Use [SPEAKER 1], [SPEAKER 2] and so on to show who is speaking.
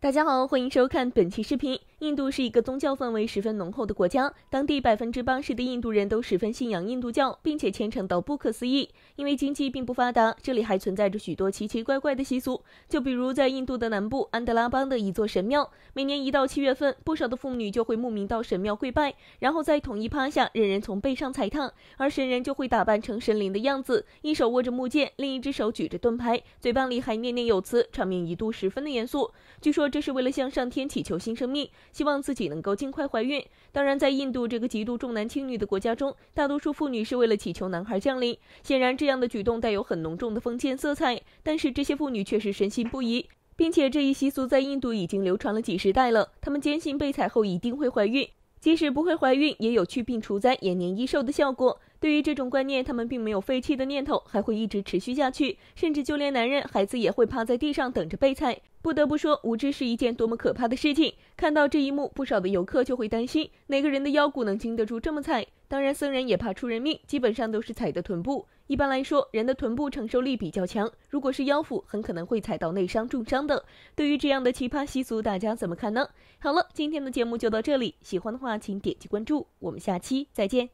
[SPEAKER 1] 大家好，欢迎收看本期视频。印度是一个宗教氛围十分浓厚的国家，当地百分之八十的印度人都十分信仰印度教，并且虔诚到不可思议。因为经济并不发达，这里还存在着许多奇奇怪怪的习俗，就比如在印度的南部安德拉邦的一座神庙，每年一到七月份，不少的妇女就会慕名到神庙跪拜，然后再统一趴下，任人从背上踩踏，而神人就会打扮成神灵的样子，一手握着木剑，另一只手举着盾牌，嘴巴里还念念有词，场面一度十分的严肃。据说这是为了向上天祈求新生命。希望自己能够尽快怀孕。当然，在印度这个极度重男轻女的国家中，大多数妇女是为了祈求男孩降临。显然，这样的举动带有很浓重的封建色彩，但是这些妇女却是深信不疑，并且这一习俗在印度已经流传了几十代了。他们坚信被踩后一定会怀孕，即使不会怀孕，也有祛病除灾、延年益寿的效果。对于这种观念，他们并没有废弃的念头，还会一直持续下去。甚至就连男人、孩子也会趴在地上等着被踩。不得不说，无知是一件多么可怕的事情。看到这一幕，不少的游客就会担心，哪个人的腰骨能经得住这么踩？当然，僧人也怕出人命，基本上都是踩的臀部。一般来说，人的臀部承受力比较强，如果是腰腹，很可能会踩到内伤、重伤的。对于这样的奇葩习俗，大家怎么看呢？好了，今天的节目就到这里。喜欢的话，请点击关注，我们下期再见。